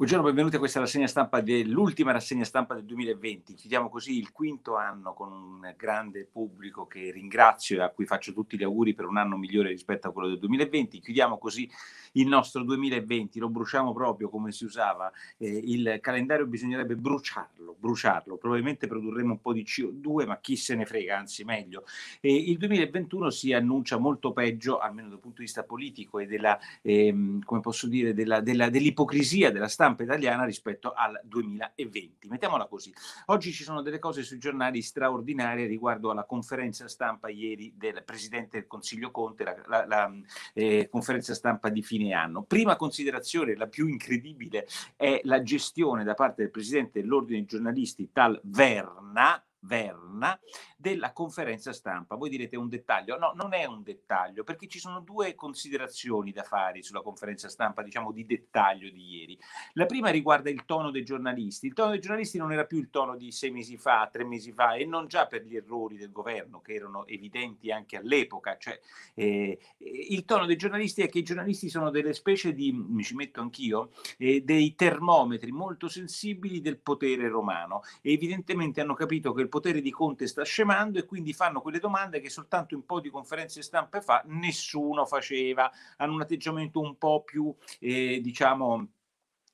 Buongiorno, benvenuti a questa rassegna stampa, dell'ultima rassegna stampa del 2020. Chiudiamo così il quinto anno con un grande pubblico che ringrazio e a cui faccio tutti gli auguri per un anno migliore rispetto a quello del 2020. Chiudiamo così il nostro 2020, lo bruciamo proprio come si usava. Eh, il calendario bisognerebbe bruciarlo, bruciarlo. Probabilmente produrremo un po' di CO2, ma chi se ne frega, anzi meglio. E il 2021 si annuncia molto peggio, almeno dal punto di vista politico e della, ehm, come posso dire, della, della, dell'ipocrisia della stampa stampa italiana rispetto al 2020. Mettiamola così. Oggi ci sono delle cose sui giornali straordinarie riguardo alla conferenza stampa ieri del Presidente del Consiglio Conte, la, la, la eh, conferenza stampa di fine anno. Prima considerazione, la più incredibile, è la gestione da parte del Presidente dell'Ordine dei giornalisti, tal Verna, Verna della conferenza stampa. Voi direte un dettaglio? No, non è un dettaglio, perché ci sono due considerazioni da fare sulla conferenza stampa, diciamo di dettaglio di ieri. La prima riguarda il tono dei giornalisti. Il tono dei giornalisti non era più il tono di sei mesi fa, tre mesi fa, e non già per gli errori del governo, che erano evidenti anche all'epoca. Cioè, eh, il tono dei giornalisti è che i giornalisti sono delle specie di, mi ci metto anch'io, eh, dei termometri molto sensibili del potere romano. E evidentemente hanno capito che il potere di Conte sta scemando tremando e quindi fanno quelle domande che soltanto un po' di conferenze stampe fa nessuno faceva, hanno un atteggiamento un po' più, eh, diciamo,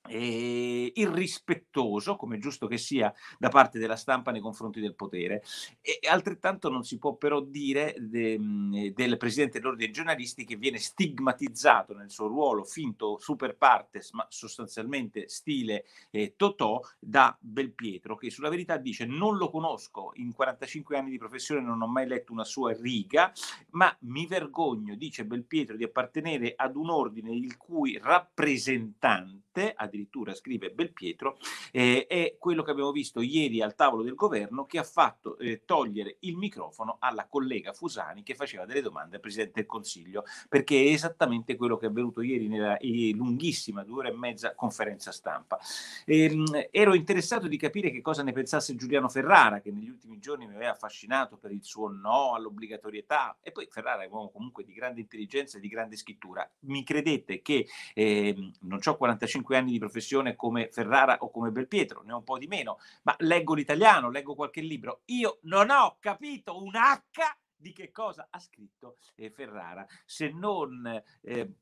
eh, irrispettoso, come giusto che sia, da parte della stampa nei confronti del potere. E altrettanto non si può però dire de, mhmm, del presidente dell'ordine dei giornalisti che viene stigmatizzato nel suo ruolo finto super partes, ma sostanzialmente stile eh, Totò, da Belpietro, che sulla verità dice non lo conosco, in 45 anni di professione non ho mai letto una sua riga, ma mi vergogno, dice Belpietro, di appartenere ad un ordine il cui rappresentante 7, addirittura scrive Belpietro, eh, è quello che abbiamo visto ieri al tavolo del governo che ha fatto eh, togliere il microfono alla collega Fusani che faceva delle domande al Presidente del Consiglio, perché è esattamente quello che è avvenuto ieri nella eh, lunghissima due ore e mezza conferenza stampa. Ehm, ero interessato di capire che cosa ne pensasse Giuliano Ferrara, che negli ultimi giorni mi aveva affascinato per il suo no all'obbligatorietà, e poi Ferrara è un uomo comunque di grande intelligenza e di grande scrittura. Mi credete che eh, non ho 45 25 anni di professione come Ferrara o come Belpietro, ne ho un po' di meno, ma leggo l'italiano, leggo qualche libro. Io non ho capito un H di che cosa ha scritto eh, Ferrara, se non eh,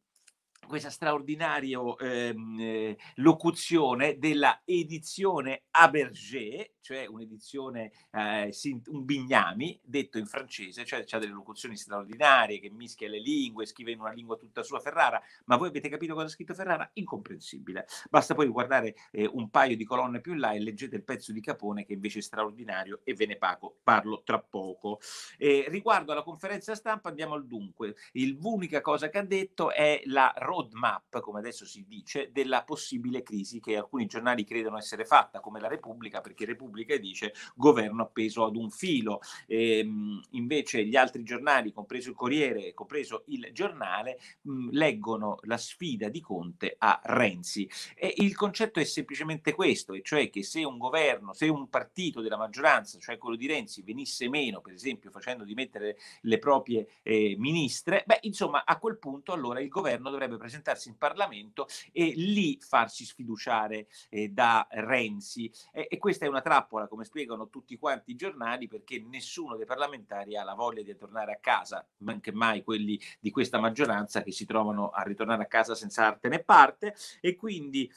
questa straordinaria ehm, eh, locuzione della edizione Abergé, cioè un'edizione, eh, un bignami, detto in francese, cioè ha delle locuzioni straordinarie che mischia le lingue, scrive in una lingua tutta sua Ferrara, ma voi avete capito cosa ha scritto Ferrara? Incomprensibile. Basta poi guardare eh, un paio di colonne più in là e leggete il pezzo di Capone che invece è straordinario e ve ne pago, parlo tra poco. Eh, riguardo alla conferenza stampa andiamo al dunque. l'unica cosa che ha detto è la Roma roadmap, come adesso si dice, della possibile crisi che alcuni giornali credono essere fatta, come la Repubblica, perché Repubblica dice governo appeso ad un filo. E, ehm, invece gli altri giornali, compreso il Corriere, compreso il giornale, mh, mm, leggono la sfida di Conte a Renzi. E il concetto è semplicemente questo, e cioè che se un governo, se un partito della maggioranza, cioè quello di Renzi, venisse meno, per esempio facendo dimettere le proprie eh, ministre, beh, insomma, a quel punto allora il governo dovrebbe presentarsi in Parlamento e lì farsi sfiduciare eh, da Renzi. E, e, questa è una trappola, come spiegano tutti quanti i giornali, perché nessuno dei parlamentari ha la voglia di tornare a casa, anche mai quelli di questa maggioranza che si trovano a ritornare a casa senza arte né parte. E quindi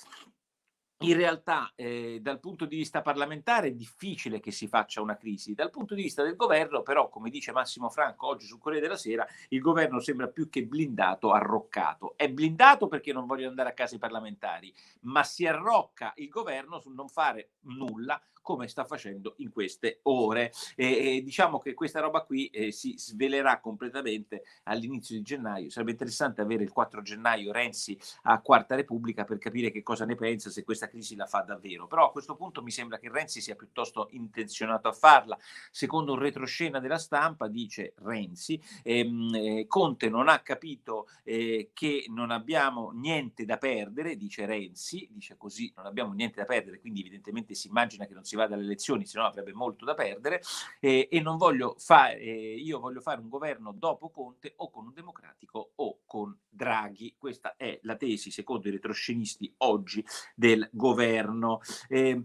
in realtà eh, dal punto di vista parlamentare è difficile che si faccia una crisi, dal punto di vista del governo però, come dice Massimo Franco oggi su Corriere della Sera, il governo sembra più che blindato, arroccato. È blindato perché non vogliono andare a casa i parlamentari, ma si arrocca il governo sul non fare nulla come sta facendo in queste ore. E, e diciamo che questa roba qui eh, si svelerà completamente all'inizio di gennaio. Sarebbe interessante avere il 4 gennaio Renzi a Quarta Repubblica per capire che cosa ne pensa, se questa crisi la fa davvero, però a questo punto mi sembra che Renzi sia piuttosto intenzionato a farla. Secondo un retroscena della stampa, dice Renzi, ehm, eh, Conte non ha capito eh, che non abbiamo niente da perdere, dice Renzi, dice così, non abbiamo niente da perdere, quindi evidentemente si immagina che non si vada alle elezioni, se no avrebbe molto da perdere, eh, e non voglio fare, eh, io voglio fare un governo dopo Conte o con un democratico o con Draghi. Questa è la tesi, secondo i retroscenisti, oggi del governo. Eh,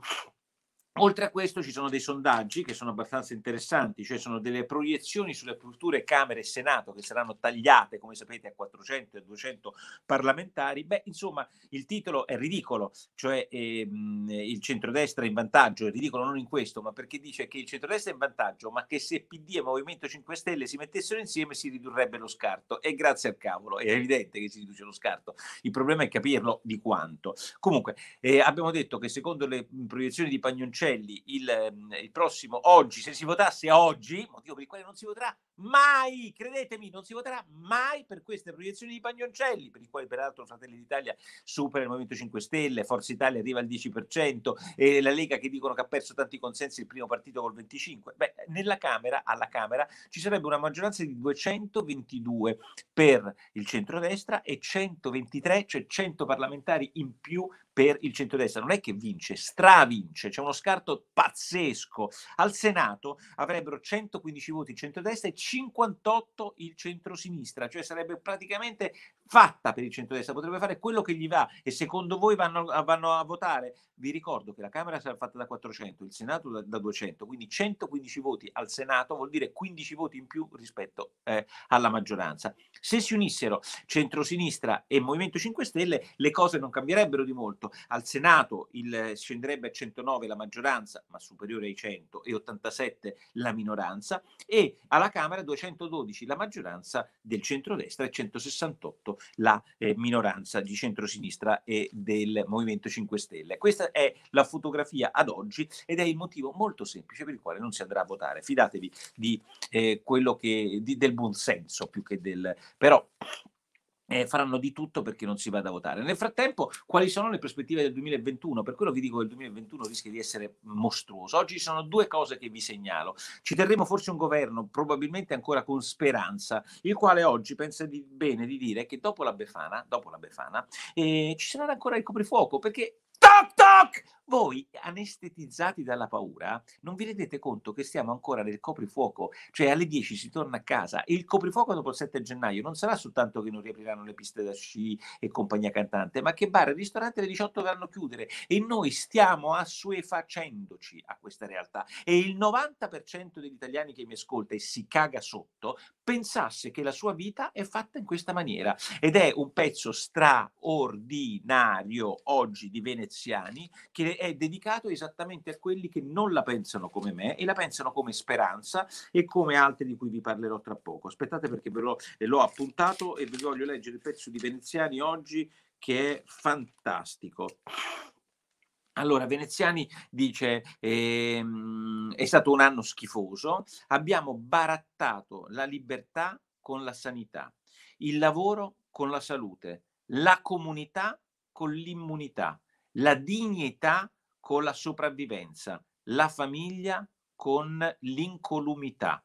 Oltre a questo ci sono dei sondaggi che sono abbastanza interessanti, cioè sono delle proiezioni sulle culture Camere e Senato che saranno tagliate, come sapete, a 400 e 200 parlamentari. Beh, insomma, il titolo è ridicolo, cioè ehm, il centrodestra è in vantaggio, è ridicolo non in questo, ma perché dice che il centrodestra è in vantaggio, ma che se PD e Movimento 5 Stelle si mettessero insieme si ridurrebbe lo scarto. E grazie al cavolo, è evidente che si riduce lo scarto. Il problema è capirlo di quanto. Comunque, eh, abbiamo detto che secondo le proiezioni di Pagnoncini, Vercelli il, ehm, il, prossimo oggi, se si votasse oggi, motivo per il quale non si voterà mai, credetemi, non si voterà mai per queste proiezioni di Pagnoncelli, per il quale peraltro Fratelli d'Italia supera il Movimento 5 Stelle, Forza Italia arriva al 10% e la Lega che dicono che ha perso tanti consensi il primo partito col 25. Beh, nella Camera, alla Camera, ci sarebbe una maggioranza di 222 per il centrodestra e 123, cioè 100 parlamentari in più per il centrodestra. Non è che vince, stravince, c'è uno scarto pazzesco. Al Senato avrebbero 115 voti il centrodestra e 58 il centrosinistra, cioè sarebbe praticamente fatta per il centrodestra, potrebbe fare quello che gli va e secondo voi vanno, vanno a votare. Vi ricordo che la Camera sarà fatta da 400, il Senato da, da, 200, quindi 115 voti al Senato vuol dire 15 voti in più rispetto eh, alla maggioranza. Se si unissero centrosinistra e Movimento 5 Stelle le cose non cambierebbero di molto. Al Senato il, scenderebbe a 109 la maggioranza, ma superiore ai 100 e 87 la minoranza e alla Camera 212 la maggioranza del centrodestra e 168 la eh, minoranza di centrosinistra e del Movimento 5 Stelle. Questa è la fotografia ad oggi ed è il motivo molto semplice per il quale non si andrà a votare. Fidatevi di, eh, che, di, del buonsenso più che del... però eh, faranno di tutto perché non si vada a votare. Nel frattempo, quali sono le prospettive del 2021? Per quello vi dico che il 2021 rischia di essere mostruoso. Oggi ci sono due cose che vi segnalo. Ci terremo forse un governo, probabilmente ancora con speranza, il quale oggi pensa di, bene di dire che dopo la Befana, dopo la Befana eh, ci sarà ancora il coprifuoco perché toc toc voi anestetizzati dalla paura non vi rendete conto che stiamo ancora nel coprifuoco, cioè alle 10 si torna a casa e il coprifuoco dopo il 7 gennaio non sarà soltanto che non riapriranno le piste da sci e compagnia cantante, ma che bar e ristoranti alle 18 verranno a chiudere e noi stiamo assuefacendoci a questa realtà e il 90% degli italiani che mi ascolta e si caga sotto pensasse che la sua vita è fatta in questa maniera ed è un pezzo straordinario oggi di veneziani che è dedicato esattamente a quelli che non la pensano come me e la pensano come Speranza e come altri di cui vi parlerò tra poco. Aspettate perché ve l'ho, l'ho appuntato e vi voglio leggere il pezzo di Veneziani oggi che è fantastico. Allora, Veneziani dice, ehm, è stato un anno schifoso, abbiamo barattato la libertà con la sanità, il lavoro con la salute, la comunità con l'immunità, la dignità con la sopravvivenza, la famiglia con l'incolumità,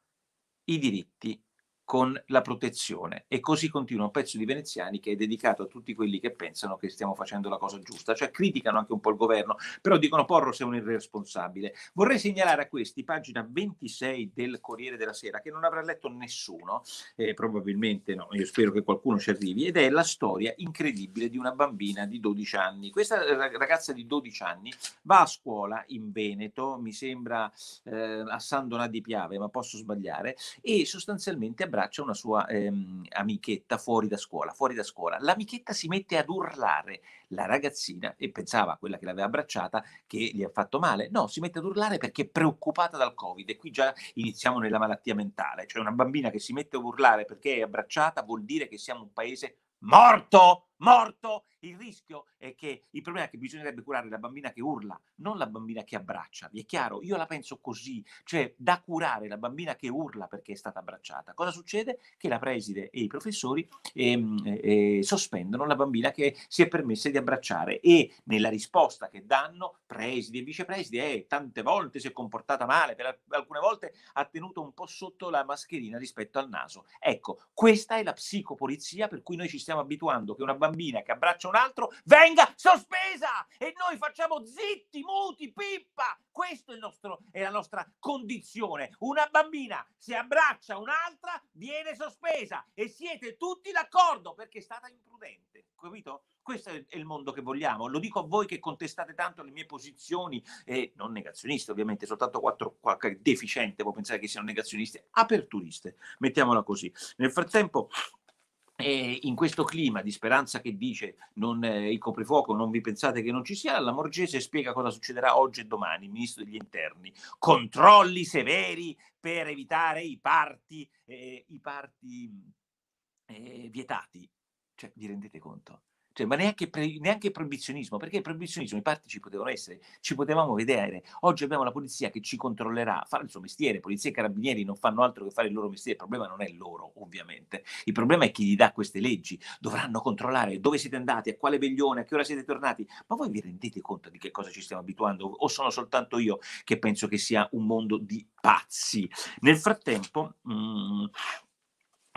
i diritti con la protezione. E così continua un pezzo di veneziani che è dedicato a tutti quelli che pensano che stiamo facendo la cosa giusta, cioè criticano anche un po' il governo, però dicono Porro sei un irresponsabile. Vorrei segnalare a questi, pagina 26 del Corriere della Sera, che non avrà letto nessuno, eh, probabilmente no, io spero che qualcuno ci arrivi, ed è la storia incredibile di una bambina di 12 anni. Questa ragazza di 12 anni va a scuola in Veneto, mi sembra eh, a San Donà di Piave, ma posso sbagliare, e sostanzialmente abbraccia abbraccia una sua ehm, amichetta fuori da scuola, fuori da scuola. L'amichetta si mette ad urlare, la ragazzina, e pensava quella che l'aveva abbracciata che gli ha fatto male, no, si mette ad urlare perché è preoccupata dal Covid e qui già iniziamo nella malattia mentale, cioè una bambina che si mette a urlare perché è abbracciata vuol dire che siamo un paese morto morto. Il rischio è che il problema è che bisognerebbe curare la bambina che urla, non la bambina che abbraccia. Vi è chiaro? Io la penso così, cioè da curare la bambina che urla perché è stata abbracciata. Cosa succede? Che la preside e i professori ehm, eh, eh sospendono la bambina che si è permessa di abbracciare e nella risposta che danno presidi e vicepresidi eh, tante volte si è comportata male, per alcune volte ha tenuto un po' sotto la mascherina rispetto al naso. Ecco, questa è la psicopolizia per cui noi ci stiamo abituando che una bambina bambina che abbraccia un altro venga sospesa e noi facciamo zitti, muti, pippa. Questa è è la nostra condizione. Una bambina se abbraccia un'altra viene sospesa e siete tutti d'accordo perché è stata imprudente, capito? Questo è il mondo che vogliamo. Lo dico a voi che contestate tanto le mie posizioni, eh, non negazioniste ovviamente, soltanto quattro, qualche deficiente può pensare che siano negazioniste, aperturiste, mettiamola così. Nel frattempo e in questo clima di speranza che dice non, eh, il coprifuoco non vi pensate che non ci sia, la Morgese spiega cosa succederà oggi e domani, il ministro degli interni, controlli severi per evitare i parti, eh, i parti eh, vietati. Cioè, vi rendete conto? cioè, ma neanche, pre, neanche proibizionismo, perché il proibizionismo i parti ci potevano essere, ci potevamo vedere. Oggi abbiamo la polizia che ci controllerà, fa il suo mestiere, polizia e carabinieri non fanno altro che fare il loro mestiere, il problema non è loro, ovviamente. Il problema è chi gli dà queste leggi, dovranno controllare dove siete andati, a quale veglione, a che ora siete tornati. Ma voi vi rendete conto di che cosa ci stiamo abituando o sono soltanto io che penso che sia un mondo di pazzi? Nel frattempo... Mh, mm,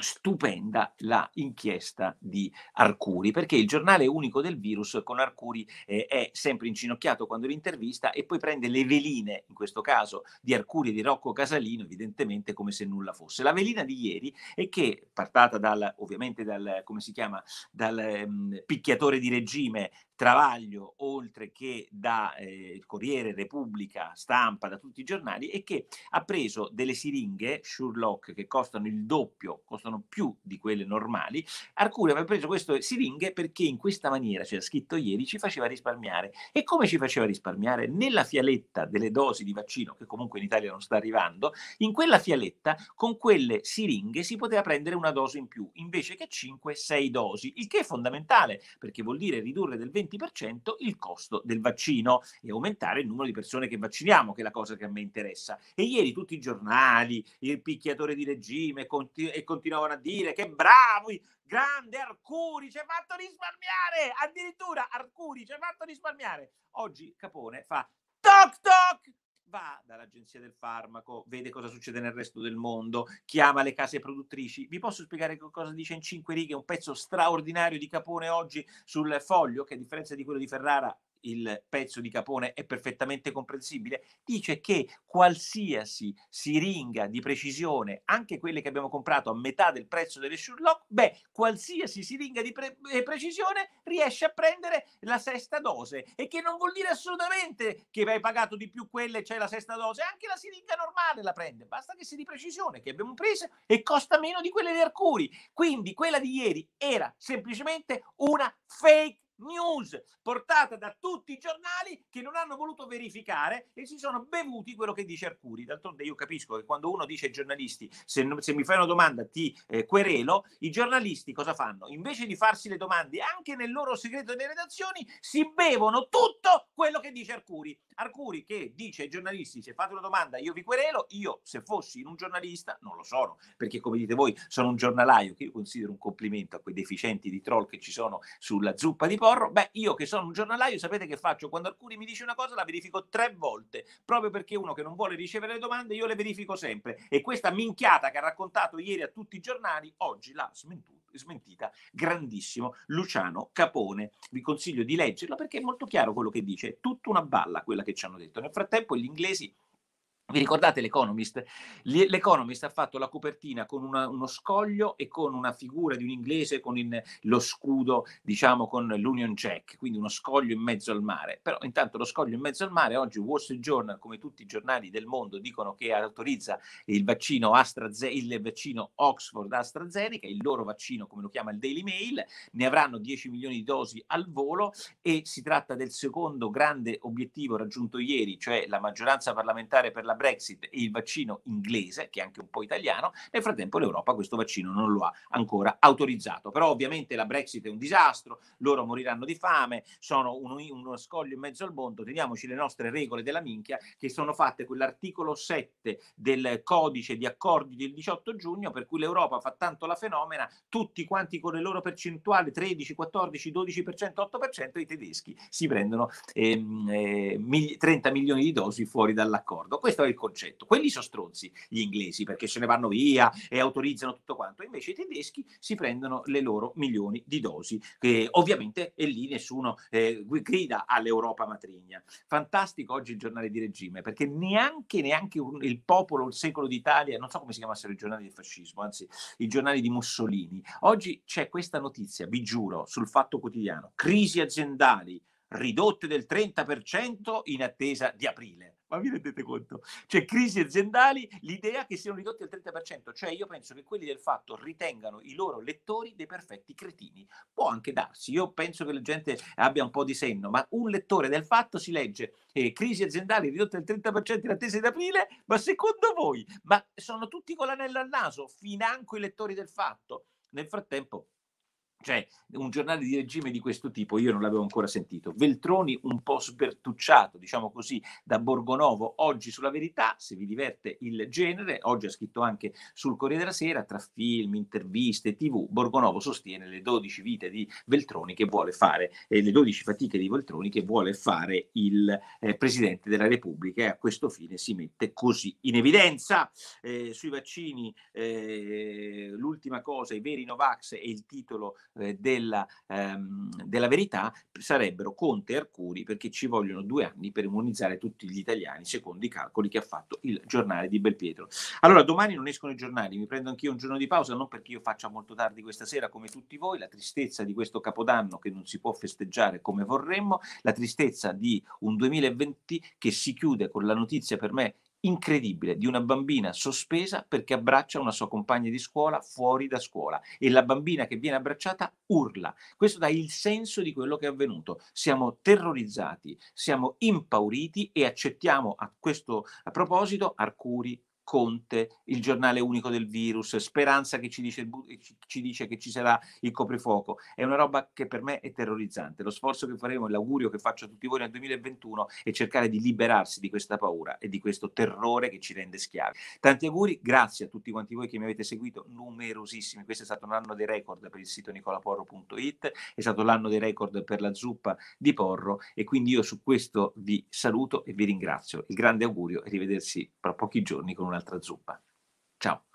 stupenda la inchiesta di Arcuri, perché il giornale unico del virus con Arcuri eh, è sempre incinocchiato quando l'intervista e poi prende le veline, in questo caso di Arcuri e di Rocco Casalino, evidentemente come se nulla fosse. La velina di ieri è che, partata dal, ovviamente dal, come si chiama, dal um, picchiatore di regime Travaglio, oltre che da eh, Corriere, Repubblica, Stampa, da tutti i giornali, è che ha preso delle siringhe Sherlock che costano il doppio, costano più di quelle normali. Arcuri aveva preso queste siringhe perché in questa maniera, c'era cioè, scritto ieri, ci faceva risparmiare. E come ci faceva risparmiare? Nella fialetta delle dosi di vaccino, che comunque in Italia non sta arrivando, in quella fialetta con quelle siringhe si poteva prendere una dose in più, invece che 5-6 dosi, il che è fondamentale perché vuol dire ridurre del 20 20% il costo del vaccino e aumentare il numero di persone che vacciniamo, che è la cosa che a me interessa. E ieri tutti i giornali, il picchiatore di regime, continu- e continuavano a dire che bravi, grande Arcuri ci ha fatto risparmiare, addirittura Arcuri ci ha fatto risparmiare. Oggi Capone fa toc toc, va dall'agenzia del farmaco, vede cosa succede nel resto del mondo, chiama le case produttrici. Vi posso spiegare cosa dice in cinque righe un pezzo straordinario di Capone oggi sul foglio, che a differenza di quello di Ferrara il pezzo di Capone è perfettamente comprensibile, dice che qualsiasi siringa di precisione, anche quelle che abbiamo comprato a metà del prezzo delle Sherlock, beh, qualsiasi siringa di pre- eh, precisione riesce a prendere la sesta dose e che non vuol dire assolutamente che hai pagato di più quella e c'è la sesta dose, anche la siringa normale la prende, basta che sia di precisione che abbiamo preso e costa meno di quelle di Arcuri. Quindi quella di ieri era semplicemente una fake news portata da tutti i giornali che non hanno voluto verificare e si sono bevuti quello che dice Arcuri. D'altronde io capisco che quando uno dice ai giornalisti se, se mi fai una domanda ti eh, querelo, i giornalisti cosa fanno? Invece di farsi le domande anche nel loro segreto delle redazioni si bevono tutto quello che dice Arcuri. Arcuri che dice ai giornalisti se fate una domanda io vi querelo, io se fossi un giornalista non lo sono, perché come dite voi sono un giornalaio che io considero un complimento a quei deficienti di troll che ci sono sulla zuppa di porco Porro, beh, io che sono un giornalaio, sapete che faccio? Quando alcuni mi dice una cosa la verifico tre volte, proprio perché uno che non vuole ricevere le domande io le verifico sempre. E questa minchiata che ha raccontato ieri a tutti i giornali, oggi l'ha smentuta smentita, grandissimo Luciano Capone. Vi consiglio di leggerlo perché è molto chiaro quello che dice, è tutta una balla quella che ci hanno detto. Nel frattempo gli inglesi vi ricordate l'Economist? L'Economist ha fatto la copertina con una, uno scoglio e con una figura di un inglese con il, lo scudo, diciamo, con l'Union Jack, quindi uno scoglio in mezzo al mare. Però intanto lo scoglio in mezzo al mare, oggi Wall Street Journal, come tutti i giornali del mondo, dicono che autorizza il vaccino, AstraZe- il vaccino Oxford AstraZeneca, il loro vaccino, come lo chiama il Daily Mail, ne avranno 10 milioni di dosi al volo e si tratta del secondo grande obiettivo raggiunto ieri, cioè la maggioranza parlamentare per la Brexit e il vaccino inglese, che è anche un po' italiano, nel frattempo l'Europa questo vaccino non lo ha ancora autorizzato. Però ovviamente la Brexit è un disastro, loro moriranno di fame, sono uno, uno scoglio in mezzo al mondo, teniamoci le nostre regole della minchia che sono fatte quell'articolo 7 del codice di accordi del 18 giugno per cui l'Europa fa tanto la fenomena, tutti quanti con le loro percentuali 13, 14, 12%, 8%, i tedeschi si prendono ehm, eh, 30 milioni di dosi fuori dall'accordo. Questo è il concetto. Quelli sono stronzi gli inglesi perché se ne vanno via e autorizzano tutto quanto, invece i tedeschi si prendono le loro milioni di dosi, che ovviamente e lì nessuno eh, grida all'Europa matrigna. Fantastico oggi il giornale di regime perché neanche, neanche un, il popolo, il secolo d'Italia, non so come si chiamassero i giornali del fascismo, anzi i giornali di Mussolini. Oggi c'è questa notizia, vi giuro, sul Fatto Quotidiano, crisi aziendali ridotte del 30% in attesa di aprile ma vi rendete conto? Cioè, crisi aziendali, l'idea che siano ridotti al 30%, cioè io penso che quelli del fatto ritengano i loro lettori dei perfetti cretini. Può anche darsi, io penso che la gente abbia un po' di senno, ma un lettore del fatto si legge eh, crisi aziendali ridotte al 30% in attesa di aprile, ma secondo voi? Ma sono tutti con l'anello al naso, financo i lettori del fatto. Nel frattempo cioè un giornale di regime di questo tipo io non l'avevo ancora sentito. Veltroni un po' sbertucciato, diciamo così, da Borgonovo, oggi sulla verità, se vi diverte il genere, oggi ha scritto anche sul Corriere della Sera, tra film, interviste, tv, Borgonovo sostiene le 12 vite di Veltroni che vuole fare, eh, le 12 fatiche di Veltroni che vuole fare il eh, Presidente della Repubblica e a questo fine si mette così in evidenza. Eh, sui vaccini, eh, l'ultima cosa, i veri Novax e il titolo eh, della, ehm, della, verità sarebbero Conte e Arcuri perché ci vogliono due anni per immunizzare tutti gli italiani secondo i calcoli che ha fatto il giornale di Belpietro. Allora domani non escono i giornali, mi prendo anch'io un giorno di pausa, non perché io faccia molto tardi questa sera come tutti voi, la tristezza di questo capodanno che non si può festeggiare come vorremmo, la tristezza di un 2020 che si chiude con la notizia per me incredibile di una bambina sospesa perché abbraccia una sua compagna di scuola fuori da scuola e la bambina che viene abbracciata urla. Questo dà il senso di quello che è avvenuto. Siamo terrorizzati, siamo impauriti e accettiamo a questo a proposito Arcuri, Conte, il giornale unico del virus, Speranza che ci dice, ci dice, che ci sarà il coprifuoco. È una roba che per me è terrorizzante. Lo sforzo che faremo, l'augurio che faccio a tutti voi nel 2021 è cercare di liberarsi di questa paura e di questo terrore che ci rende schiavi. Tanti auguri, grazie a tutti quanti voi che mi avete seguito, numerosissimi. Questo è stato un anno dei record per il sito nicolaporro.it, è stato l'anno dei record per la zuppa di Porro e quindi io su questo vi saluto e vi ringrazio. Il grande augurio è rivedersi tra pochi giorni con un'altra zuppa. Ciao.